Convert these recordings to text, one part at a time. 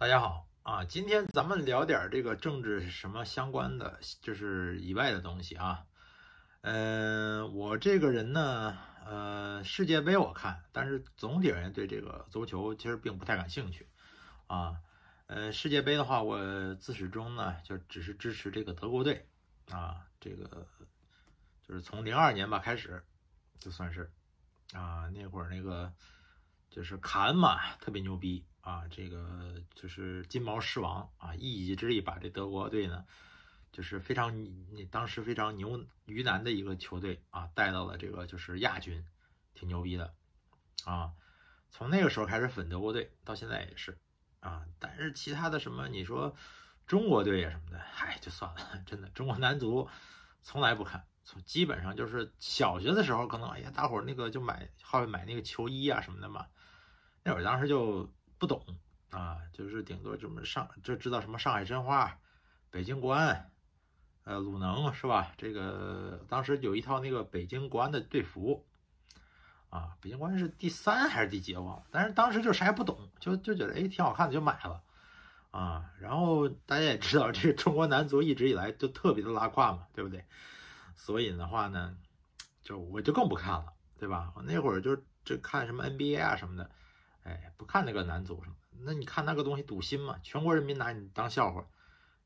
大家好啊，今天咱们聊点这个政治什么相关的，就是以外的东西啊。嗯，我这个人呢，呃，世界杯我看，但是总体而言对这个足球其实并不太感兴趣啊。呃，世界杯的话，我自始终呢就只是支持这个德国队啊。这个就是从零二年吧开始，就算是啊，那会儿那个。就是卡恩嘛，特别牛逼啊！这个就是金毛狮王啊，一己之力把这德国队呢，就是非常你当时非常牛鱼腩的一个球队啊，带到了这个就是亚军，挺牛逼的啊！从那个时候开始粉德国队，到现在也是啊。但是其他的什么你说中国队啊什么的，嗨，就算了，真的中国男足从来不看，从基本上就是小学的时候可能哎呀，大伙儿那个就买好买那个球衣啊什么的嘛。那会儿当时就不懂啊，就是顶多什么上就知道什么上海申花、北京国安，呃，鲁能是吧？这个当时有一套那个北京国安的队服，啊，北京国安是第三还是第几我忘了。但是当时就啥也不懂，就就觉得哎挺好看的就买了，啊，然后大家也知道这中国男足一直以来都特别的拉胯嘛，对不对？所以的话呢，就我就更不看了，对吧？我那会儿就就看什么 NBA 啊什么的。哎，不看那个男足什么？那你看那个东西堵心嘛？全国人民拿你当笑话，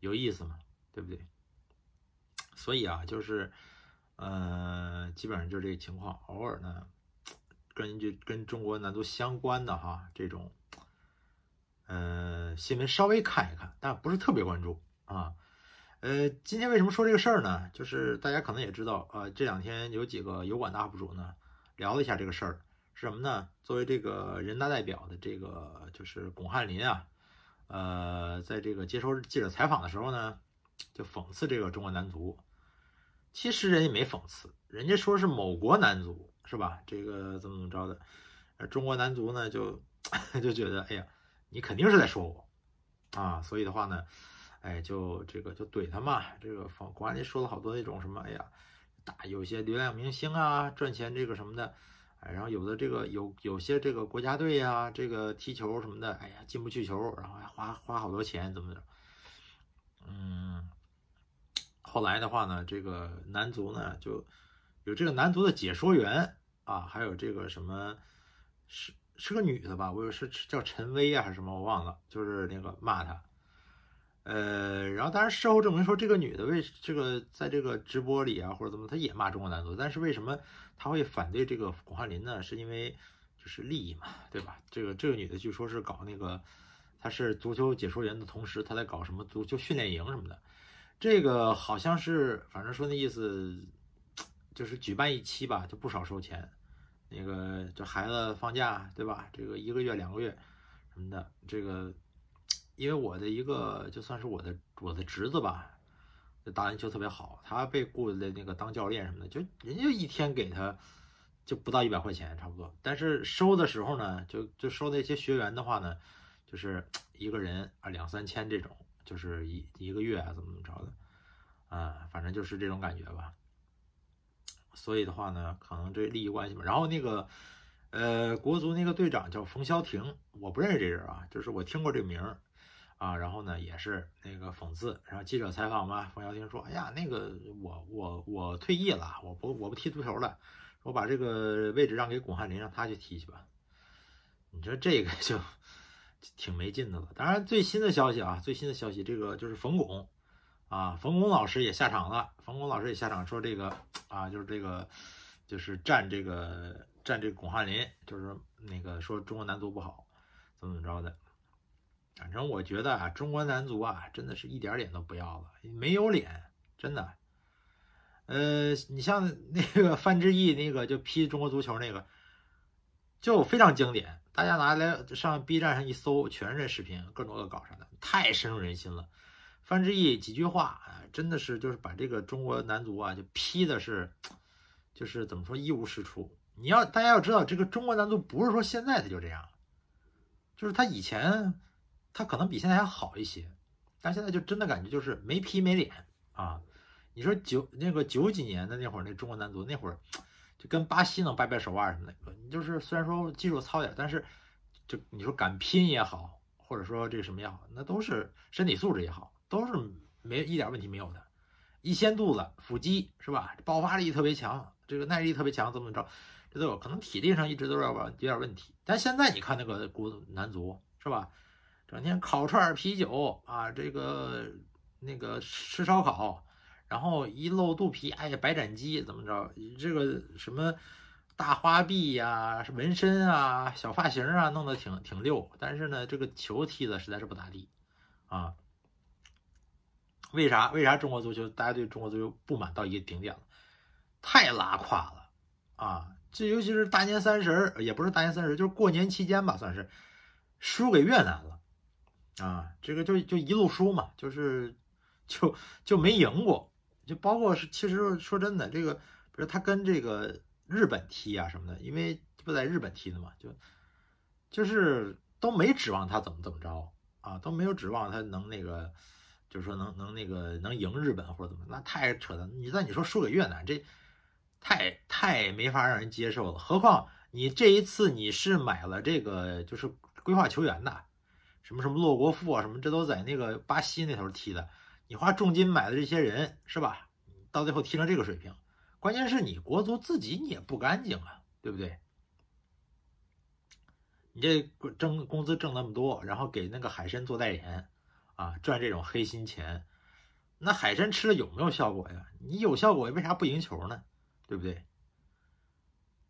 有意思吗？对不对？所以啊，就是，呃，基本上就是这个情况。偶尔呢，根据跟中国男足相关的哈这种，呃，新闻稍微看一看，但不是特别关注啊。呃，今天为什么说这个事儿呢？就是大家可能也知道，呃，这两天有几个油管的 UP 主呢聊了一下这个事儿。是什么呢？作为这个人大代表的这个就是巩汉林啊，呃，在这个接受记者采访的时候呢，就讽刺这个中国男足。其实人家没讽刺，人家说是某国男足是吧？这个怎么怎么着的？中国男足呢就 就觉得，哎呀，你肯定是在说我啊，所以的话呢，哎，就这个就怼他嘛。这个巩巩汉林说了好多那种什么，哎呀，大有些流量明星啊，赚钱这个什么的。哎，然后有的这个有有些这个国家队呀，这个踢球什么的，哎呀进不去球，然后还花花好多钱怎么的？嗯，后来的话呢，这个男足呢就有这个男足的解说员啊，还有这个什么是是个女的吧？我有是叫陈薇啊还是什么？我忘了，就是那个骂他。呃，然后当然，事后证明说这个女的为这个在这个直播里啊或者怎么，她也骂中国男足，但是为什么她会反对这个巩汉林呢？是因为就是利益嘛，对吧？这个这个女的据说是搞那个，她是足球解说员的同时，她在搞什么足球训练营什么的，这个好像是反正说那意思，就是举办一期吧就不少收钱，那个这孩子放假对吧？这个一个月两个月什么的，这个。因为我的一个就算是我的我的侄子吧，打篮球特别好，他被雇的那个当教练什么的，就人家一天给他就不到一百块钱，差不多。但是收的时候呢，就就收那些学员的话呢，就是一个人啊两三千这种，就是一一个月啊怎么怎么着的，啊，反正就是这种感觉吧。所以的话呢，可能这利益关系吧。然后那个呃，国足那个队长叫冯潇霆，我不认识这人啊，就是我听过这名。啊，然后呢，也是那个讽刺，然后记者采访嘛，冯潇霆说：“哎呀，那个我我我退役了，我不我不踢足球了，我把这个位置让给巩汉林，让他去踢去吧。”你说这个就挺没劲的了。当然，最新的消息啊，最新的消息，这个就是冯巩啊，冯巩老师也下场了，冯巩老师也下场说这个啊，就是这个就是站这个站这巩汉林，就是那个说中国男足不好怎么怎么着的。反正我觉得啊，中国男足啊，真的是一点脸都不要了，没有脸，真的。呃，你像那个范志毅，那个就批中国足球那个，就非常经典。大家拿来上 B 站上一搜，全是这视频，各种恶搞啥的，太深入人心了。范志毅几句话啊，真的是就是把这个中国男足啊，就批的是，就是怎么说一无是处。你要大家要知道，这个中国男足不是说现在他就这样，就是他以前。他可能比现在还好一些，但现在就真的感觉就是没皮没脸啊！你说九那个九几年的那会儿，那中国男足那会儿就跟巴西能掰掰手腕什么的，你就是虽然说技术糙点，但是就你说敢拼也好，或者说这什么也好，那都是身体素质也好，都是没一点问题没有的。一掀肚子，腹肌是吧？爆发力特别强，这个耐力特别强，怎么着？这都有可能体力上一直都要有点问题。但现在你看那个国足男足是吧？整天烤串啤酒啊，这个那个吃烧烤，然后一露肚皮，哎呀白斩鸡怎么着？这个什么大花臂呀、纹身啊、小发型啊，弄得挺挺溜。但是呢，这个球踢的实在是不咋地啊。为啥？为啥中国足球？大家对中国足球不满到一个顶点了，太拉胯了啊！这尤其是大年三十儿，也不是大年三十，就是过年期间吧，算是输给越南了。啊，这个就就一路输嘛，就是就就没赢过，就包括是，其实说真的，这个不是他跟这个日本踢啊什么的，因为不在日本踢的嘛，就就是都没指望他怎么怎么着啊，都没有指望他能那个，就是说能能那个能赢日本或者怎么，那太扯了。你那你说输给越南，这太太没法让人接受了。何况你这一次你是买了这个就是规划球员的。什么什么洛国富啊，什么这都在那个巴西那头踢的，你花重金买的这些人是吧？到最后踢成这个水平，关键是你国足自己你也不干净啊，对不对？你这挣工资挣那么多，然后给那个海参做代言啊，赚这种黑心钱，那海参吃了有没有效果呀？你有效果为啥不赢球呢？对不对？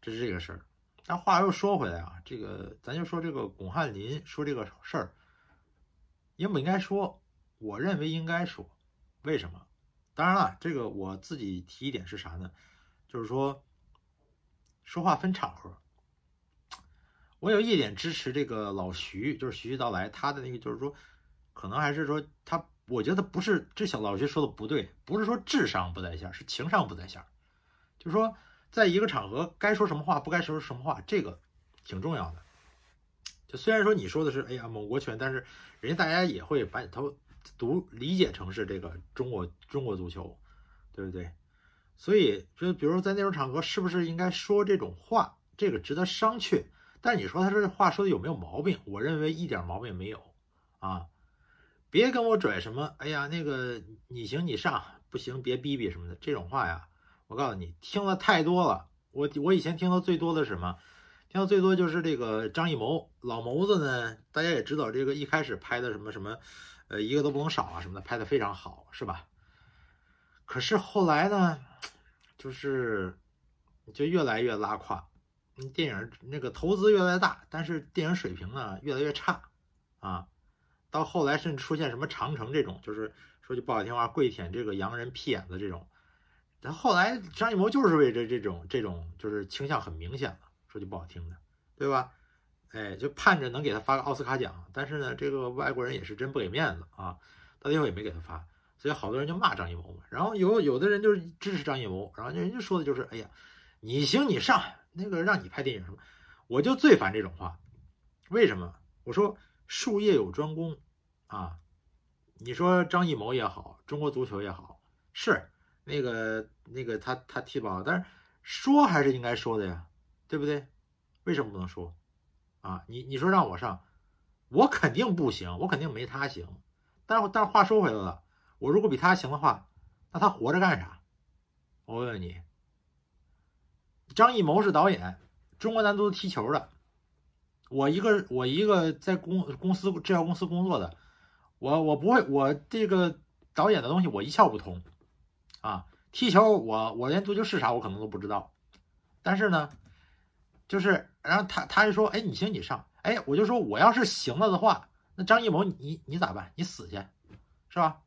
这是这个事儿。但话又说回来啊，这个咱就说这个巩汉林说这个事儿。应不应该说？我认为应该说。为什么？当然了，这个我自己提一点是啥呢？就是说，说话分场合。我有一点支持这个老徐，就是徐徐道来，他的那个就是说，可能还是说他，我觉得不是这小老徐说的不对，不是说智商不在线，是情商不在线。就是说，在一个场合该说什么话，不该说什么话，这个挺重要的。就虽然说你说的是，哎呀，某国拳，但是人家大家也会把它读理解成是这个中国中国足球，对不对？所以就比如说在那种场合，是不是应该说这种话？这个值得商榷。但你说他这话说的有没有毛病？我认为一点毛病没有啊！别跟我拽什么，哎呀，那个你行你上，不行别逼逼什么的这种话呀，我告诉你，听了太多了。我我以前听的最多的是什么？听到最多就是这个张艺谋老谋子呢，大家也知道，这个一开始拍的什么什么，呃，一个都不能少啊什么的，拍的非常好，是吧？可是后来呢，就是就越来越拉胯，电影那个投资越来越大，但是电影水平呢越来越差啊。到后来甚至出现什么《长城》这种，就是说句不好听话，跪舔这个洋人屁眼子这种。但后来张艺谋就是为这这种这种就是倾向很明显了。说句不好听的，对吧？哎，就盼着能给他发个奥斯卡奖。但是呢，这个外国人也是真不给面子啊，到最后也没给他发。所以好多人就骂张艺谋嘛。然后有有的人就是支持张艺谋，然后人家说的就是：“哎呀，你行你上，那个让你拍电影什么，我就最烦这种话。”为什么？我说术业有专攻啊。你说张艺谋也好，中国足球也好，是那个那个他他踢不好，但是说还是应该说的呀。对不对？为什么不能说？啊，你你说让我上，我肯定不行，我肯定没他行。但但是话说回来了，我如果比他行的话，那他活着干啥？我问问你，张艺谋是导演，中国男足踢球的。我一个我一个在公公司制药公司工作的，我我不会，我这个导演的东西我一窍不通，啊，踢球我我连足球是啥我可能都不知道，但是呢？就是，然后他他就说，哎，你行你上，哎，我就说我要是行了的话，那张艺谋你你咋办？你死去，是吧？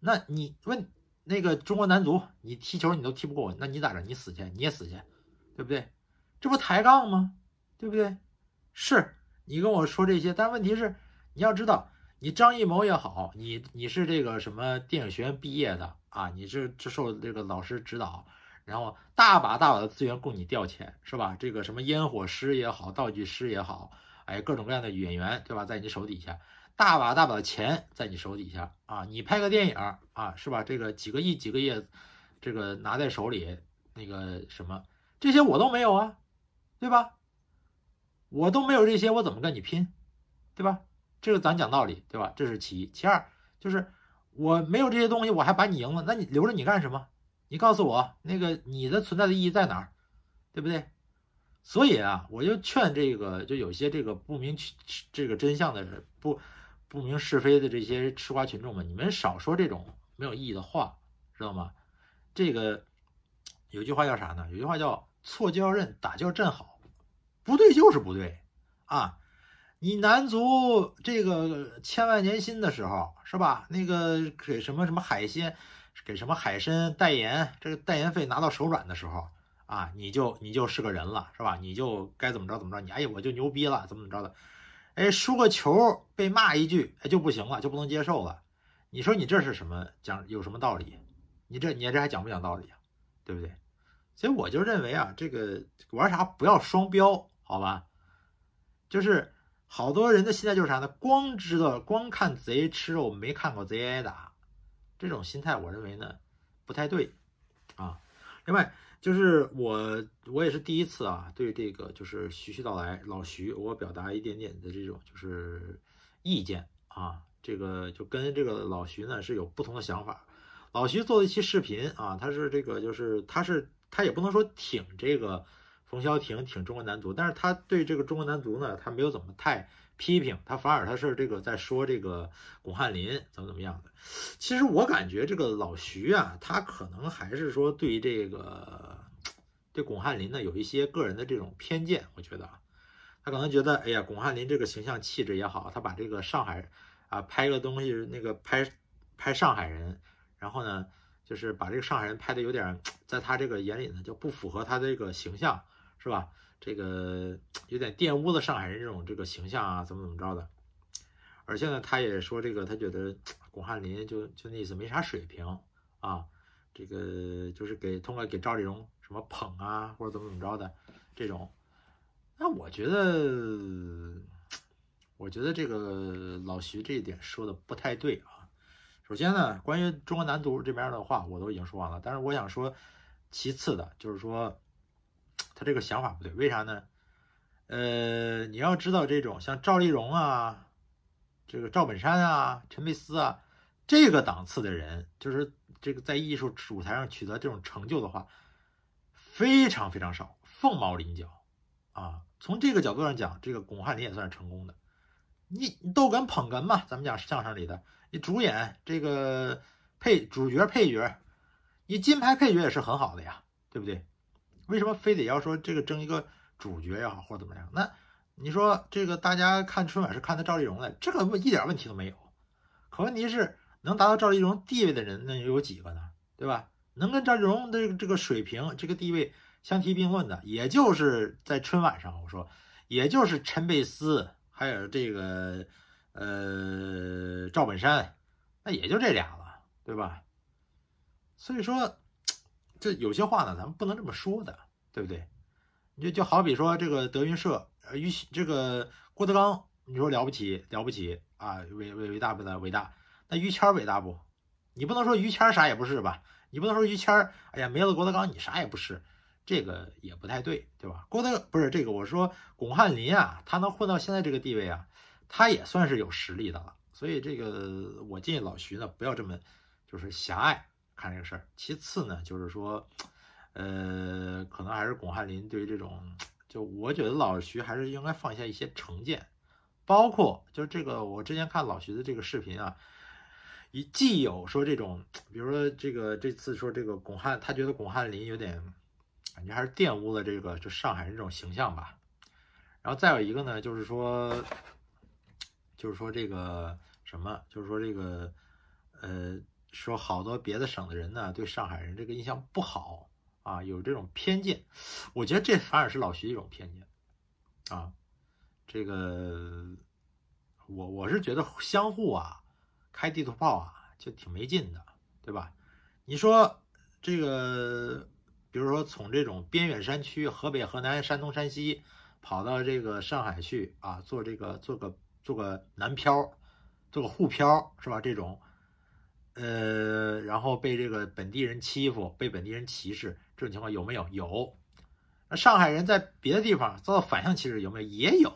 那你问那个中国男足，你踢球你都踢不过我，那你咋着？你死去，你也死去，对不对？这不抬杠吗？对不对？是你跟我说这些，但问题是你要知道，你张艺谋也好，你你是这个什么电影学院毕业的啊？你是这受这个老师指导。然后大把大把的资源供你调遣，是吧？这个什么烟火师也好，道具师也好，哎，各种各样的演员，对吧？在你手底下，大把大把的钱在你手底下啊！你拍个电影啊，是吧？这个几个亿、几个亿，这个拿在手里，那个什么，这些我都没有啊，对吧？我都没有这些，我怎么跟你拼，对吧？这个咱讲道理，对吧？这是其一，其二，就是我没有这些东西，我还把你赢了，那你留着你干什么？你告诉我，那个你的存在的意义在哪儿，对不对？所以啊，我就劝这个，就有些这个不明这个真相的、不不明是非的这些吃瓜群众们，你们少说这种没有意义的话，知道吗？这个有句话叫啥呢？有句话叫错就要认，打就要正，好不对就是不对啊！你男足这个千万年薪的时候是吧？那个给什么什么海鲜？给什么海参代言？这个代言费拿到手软的时候啊，你就你就是个人了，是吧？你就该怎么着怎么着，你哎呀我就牛逼了，怎么怎么着的？哎，输个球被骂一句，哎就不行了，就不能接受了。你说你这是什么讲？有什么道理？你这你这还讲不讲道理啊？对不对？所以我就认为啊，这个玩啥不要双标，好吧？就是好多人的心态就是啥呢？光知道光看贼吃肉，没看过贼挨打。这种心态，我认为呢，不太对，啊。另外，就是我，我也是第一次啊，对这个就是徐徐到来老徐，我表达一点点的这种就是意见啊，这个就跟这个老徐呢是有不同的想法。老徐做了一期视频啊，他是这个就是他是他也不能说挺这个。龙潇霆挺中国男足，但是他对这个中国男足呢，他没有怎么太批评，他反而他是这个在说这个巩汉林怎么怎么样的。其实我感觉这个老徐啊，他可能还是说对这个对巩汉林呢有一些个人的这种偏见。我觉得啊，他可能觉得，哎呀，巩汉林这个形象气质也好，他把这个上海啊拍个东西，那个拍拍上海人，然后呢，就是把这个上海人拍的有点在他这个眼里呢就不符合他这个形象。是吧？这个有点玷污了上海人这种这个形象啊，怎么怎么着的。而且呢，他也说这个，他觉得巩汉林就就那意思没啥水平啊，这个就是给通过给赵丽蓉什么捧啊，或者怎么怎么着的这种。那我觉得，我觉得这个老徐这一点说的不太对啊。首先呢，关于中国男足这边的话，我都已经说完了。但是我想说，其次的就是说。他这个想法不对，为啥呢？呃，你要知道，这种像赵丽蓉啊、这个赵本山啊、陈佩斯啊，这个档次的人，就是这个在艺术舞台上取得这种成就的话，非常非常少，凤毛麟角啊。从这个角度上讲，这个巩汉林也算是成功的。你逗哏捧哏嘛，咱们讲相声里的，你主演这个配主角、配角，你金牌配角也是很好的呀，对不对？为什么非得要说这个争一个主角也好，或者怎么样？那你说这个大家看春晚是看的赵丽蓉的，这个问一点问题都没有。可问题是，能达到赵丽蓉地位的人，那又有几个呢？对吧？能跟赵丽蓉的这个这个水平、这个地位相提并论的，也就是在春晚上，我说，也就是陈佩斯，还有这个呃赵本山，那也就这俩了，对吧？所以说。这有些话呢，咱们不能这么说的，对不对？就就好比说这个德云社，于这个郭德纲，你说了不起，了不起啊，伟伟伟大不的，伟大。那于谦伟大不？你不能说于谦啥也不是吧？你不能说于谦，哎呀，没了郭德纲你啥也不是，这个也不太对，对吧？郭德不是这个，我说巩汉林啊，他能混到现在这个地位啊，他也算是有实力的了。所以这个我建议老徐呢，不要这么就是狭隘。看这个事儿，其次呢，就是说，呃，可能还是巩汉林对于这种，就我觉得老徐还是应该放下一些成见，包括就这个，我之前看老徐的这个视频啊，一既有说这种，比如说这个这次说这个巩汉，他觉得巩汉林有点，感觉还是玷污了这个就上海人这种形象吧，然后再有一个呢，就是说，就是说这个什么，就是说这个，呃。说好多别的省的人呢，对上海人这个印象不好啊，有这种偏见。我觉得这反而是老徐一种偏见啊。这个我我是觉得相互啊，开地图炮啊，就挺没劲的，对吧？你说这个，比如说从这种边远山区，河北、河南、山东、山西，跑到这个上海去啊，做这个做个做个南漂，做个沪漂是吧？这种。呃，然后被这个本地人欺负，被本地人歧视，这种情况有没有？有。那上海人在别的地方遭到反向歧视有没有？也有。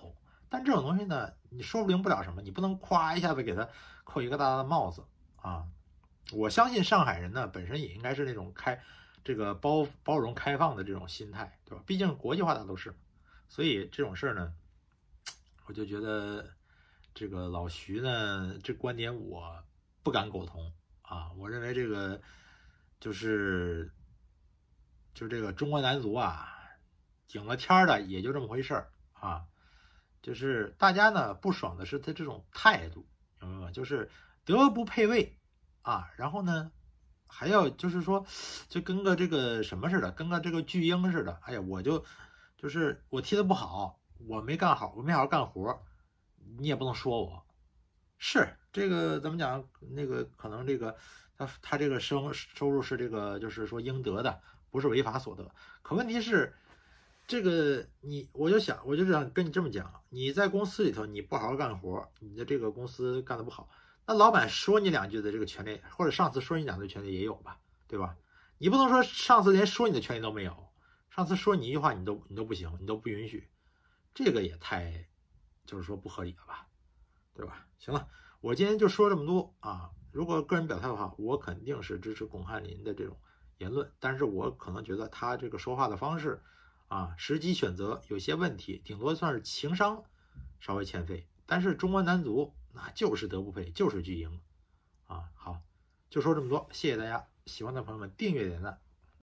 但这种东西呢，你说不定不了什么，你不能夸一下子给他扣一个大大的帽子啊！我相信上海人呢，本身也应该是那种开这个包包容、开放的这种心态，对吧？毕竟国际化大都市，所以这种事儿呢，我就觉得这个老徐呢，这观点我不敢苟同。啊，我认为这个就是就是这个中国男足啊，顶了天儿的也就这么回事儿啊。就是大家呢不爽的是他这种态度，明白吗？就是德不配位啊。然后呢，还要就是说，就跟个这个什么似的，跟个这个巨婴似的。哎呀，我就就是我踢的不好，我没干好，我没好好干活，你也不能说我，是。这个怎么讲？那个可能这个，他他这个收收入是这个，就是说应得的，不是违法所得。可问题是，这个你我就想，我就想跟你这么讲：你在公司里头，你不好好干活，你的这个公司干得不好，那老板说你两句的这个权利，或者上司说你两句权利也有吧，对吧？你不能说上司连说你的权利都没有，上司说你一句话你都你都不行，你都不允许，这个也太就是说不合理了吧，对吧？行了。我今天就说这么多啊！如果个人表态的话，我肯定是支持巩汉林的这种言论，但是我可能觉得他这个说话的方式啊，时机选择有些问题，顶多算是情商稍微欠费。但是中国男足那就是德不配，就是巨婴啊！好，就说这么多，谢谢大家，喜欢的朋友们订阅点赞。